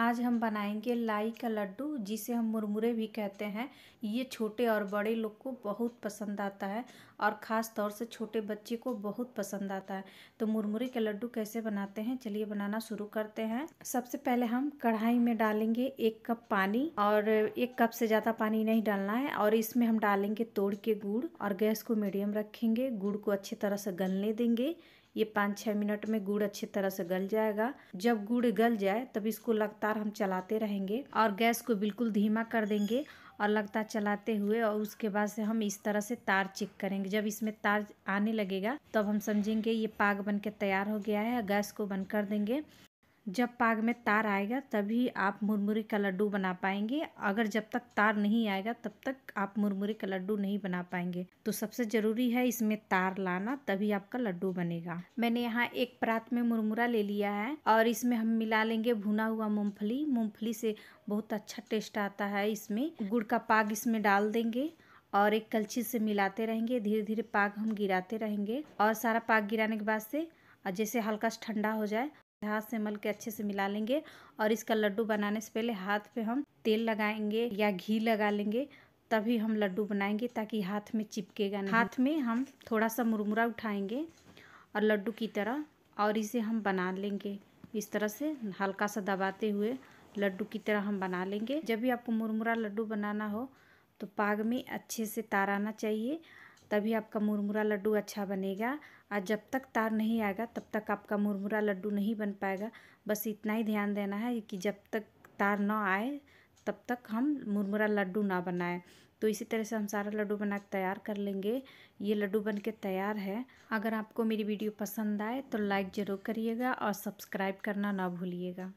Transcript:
आज हम बनाएंगे लाई का लड्डू जिसे हम मुरमुरे भी कहते हैं ये छोटे और बड़े लोग को बहुत पसंद आता है और ख़ास तौर से छोटे बच्चे को बहुत पसंद आता है तो मुरमुरे के लड्डू कैसे बनाते हैं चलिए बनाना शुरू करते हैं सबसे पहले हम कढ़ाई में डालेंगे एक कप पानी और एक कप से ज़्यादा पानी नहीं डालना है और इसमें हम डालेंगे तोड़ के गुड़ और गैस को मीडियम रखेंगे गुड़ को अच्छी तरह से गलने देंगे ये पाँच छः मिनट में गुड़ अच्छे तरह से गल जाएगा जब गुड़ गल जाए तब इसको लगातार हम चलाते रहेंगे और गैस को बिल्कुल धीमा कर देंगे और लगातार चलाते हुए और उसके बाद से हम इस तरह से तार चेक करेंगे जब इसमें तार आने लगेगा तब हम समझेंगे ये पाग बन के तैयार हो गया है गैस को बंद कर देंगे जब पाग में तार आएगा तभी आप मुरमुरे का लड्डू बना पाएंगे अगर जब तक तार नहीं आएगा तब तक आप मुरमुरे का लड्डू नहीं बना पाएंगे तो सबसे ज़रूरी है इसमें तार लाना तभी आपका लड्डू बनेगा मैंने यहाँ एक परात में मुरमुरा ले लिया है और इसमें हम मिला लेंगे भुना हुआ मूँगफली मूँगफली से बहुत अच्छा टेस्ट आता है इसमें गुड़ का पाग इसमें डाल देंगे और एक कलछी से मिलाते रहेंगे धीरे धीरे पाग हम गिराते रहेंगे और सारा पाग गिराने के बाद से जैसे हल्का ठंडा हो जाए हाथ से मल के अच्छे से मिला लेंगे और इसका लड्डू बनाने से पहले हाथ पे हम तेल लगाएंगे या घी लगा लेंगे तभी हम लड्डू बनाएंगे ताकि हाथ में चिपकेगा नहीं हाथ में हम थोड़ा सा मुरमुरा उठाएंगे और लड्डू की तरह और इसे हम बना लेंगे इस तरह से हल्का सा दबाते हुए लड्डू की तरह हम बना लेंगे जब भी आपको मुरमुरा लड्डू बनाना हो तो पाग में अच्छे से ताराना चाहिए तभी आपका मुरमुरा लड्डू अच्छा बनेगा और जब तक तार नहीं आएगा तब तक आपका मुरमुरा लड्डू नहीं बन पाएगा बस इतना ही ध्यान देना है कि जब तक तार ना आए तब तक हम मुरमुरा लड्डू ना बनाएं तो इसी तरह से हम सारा लड्डू बना के तैयार कर लेंगे ये लड्डू बन के तैयार है अगर आपको मेरी वीडियो पसंद आए तो लाइक ज़रूर करिएगा और सब्सक्राइब करना ना भूलिएगा